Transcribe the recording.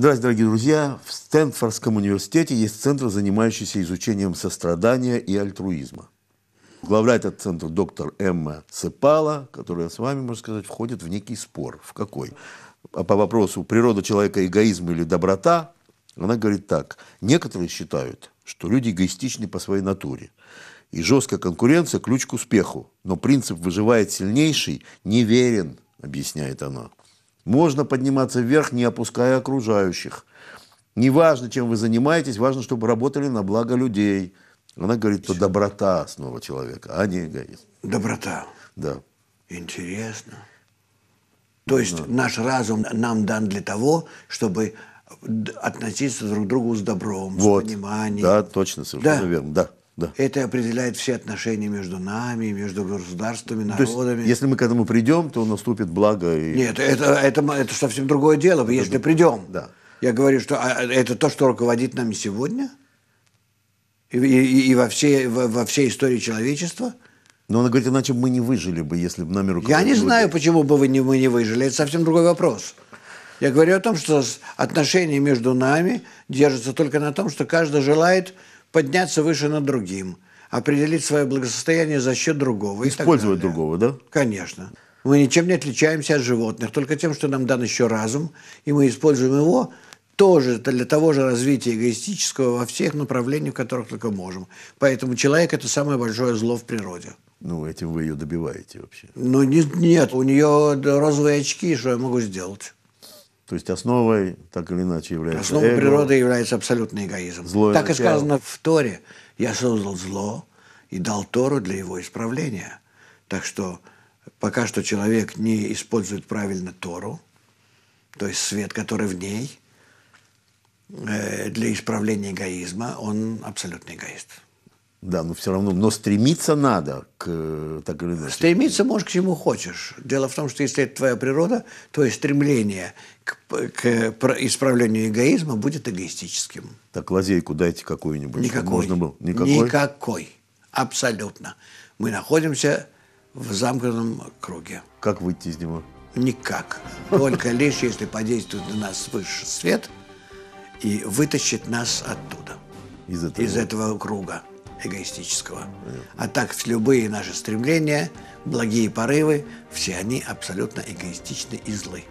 Здравствуйте, дорогие друзья! В Стэнфордском университете есть центр, занимающийся изучением сострадания и альтруизма. Главляет этот центр доктор Эмма Цепала, которая с вами, можно сказать, входит в некий спор. В какой? А по вопросу природа человека эгоизм или доброта, она говорит так. Некоторые считают, что люди эгоистичны по своей натуре. И жесткая конкуренция – ключ к успеху. Но принцип «выживает сильнейший» неверен, объясняет она. Можно подниматься вверх, не опуская окружающих. Не важно, чем вы занимаетесь, важно, чтобы работали на благо людей. Она говорит, что доброта основа человека, а не эгоизм. Доброта. Да. Интересно. То есть да. наш разум нам дан для того, чтобы относиться друг к другу с добром, вот. с пониманием. Да, точно, совершенно да. верно. Да. Да. Это определяет все отношения между нами, между государствами, народами. То есть, если мы к этому придем, то наступит благо. И... Нет, это, это, это, совсем другое дело, это если же... придем. Да. Я говорю, что а, а, это то, что руководит нами сегодня и, и, и во, всей, во, во всей истории человечества. Но она говорит, иначе мы не выжили бы, если бы нами руководили. Я не знаю, почему бы вы не, мы не выжили. Это совсем другой вопрос. Я говорю о том, что отношения между нами держатся только на том, что каждый желает подняться выше над другим, определить свое благосостояние за счет другого. Использовать другого, да? Конечно. Мы ничем не отличаемся от животных, только тем, что нам дан еще разум, и мы используем его тоже для того же развития эгоистического во всех направлениях, в которых только можем. Поэтому человек – это самое большое зло в природе. Ну, этим вы ее добиваете вообще. Ну, нет, нет у нее розовые очки, что я могу сделать? То есть основой, так или иначе, является Основой эго. природы является абсолютный эгоизм. Злое так начало. и сказано в Торе. Я создал зло и дал Тору для его исправления. Так что пока что человек не использует правильно Тору, то есть свет, который в ней, э, для исправления эгоизма, он абсолютный эгоист. Да, но все равно, но стремиться надо к так или иначе. Стремиться можешь к чему хочешь. Дело в том, что если это твоя природа, твое стремление к, к исправлению эгоизма будет эгоистическим. Так лазейку дайте какую-нибудь. Никакой. Можно было? Никакой. Никакой. Абсолютно. Мы находимся в замкнутом круге. Как выйти из него? Никак. Только лишь если подействует на нас свыше свет и вытащит нас оттуда. Из этого, из этого круга эгоистического. А так любые наши стремления, благие порывы, все они абсолютно эгоистичны и злы.